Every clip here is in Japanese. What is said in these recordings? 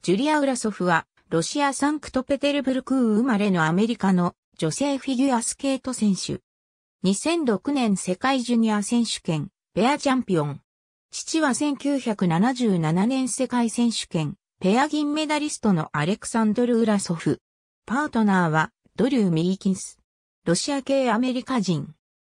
ジュリア・ウラソフは、ロシア・サンクトペテルブルク生まれのアメリカの女性フィギュアスケート選手。2006年世界ジュニア選手権、ペアチャンピオン。父は1977年世界選手権、ペア銀メダリストのアレクサンドル・ウラソフ。パートナーは、ドリュー・ミーキンス。ロシア系アメリカ人。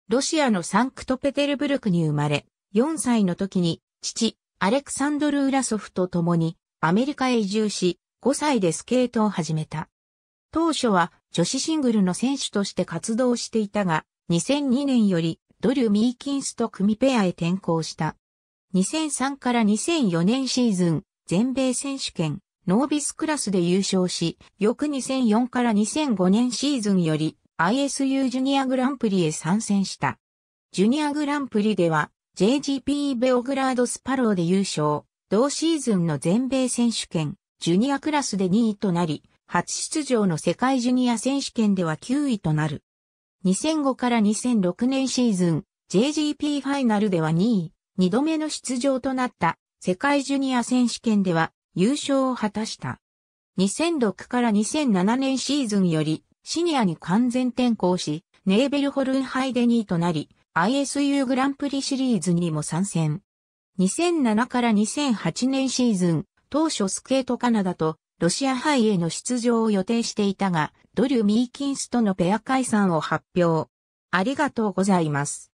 ロシアのサンクトペテルブルクに生まれ、4歳の時に、父、アレクサンドル・ウラソフと共に、アメリカへ移住し、5歳でスケートを始めた。当初は女子シングルの選手として活動していたが、2002年よりドリュー・ミーキンスと組ペアへ転向した。2003から2004年シーズン、全米選手権、ノービスクラスで優勝し、翌2004から2005年シーズンより ISU ジュニアグランプリへ参戦した。ジュニアグランプリでは JGP ベオグラードスパローで優勝。同シーズンの全米選手権、ジュニアクラスで2位となり、初出場の世界ジュニア選手権では9位となる。2005から2006年シーズン、JGP ファイナルでは2位、2度目の出場となった世界ジュニア選手権では優勝を果たした。2006から2007年シーズンよりシニアに完全転向し、ネーベルホルンハイで2位となり、ISU グランプリシリーズにも参戦。2007から2008年シーズン、当初スケートカナダとロシア杯への出場を予定していたが、ドリュ・ミーキンスとのペア解散を発表。ありがとうございます。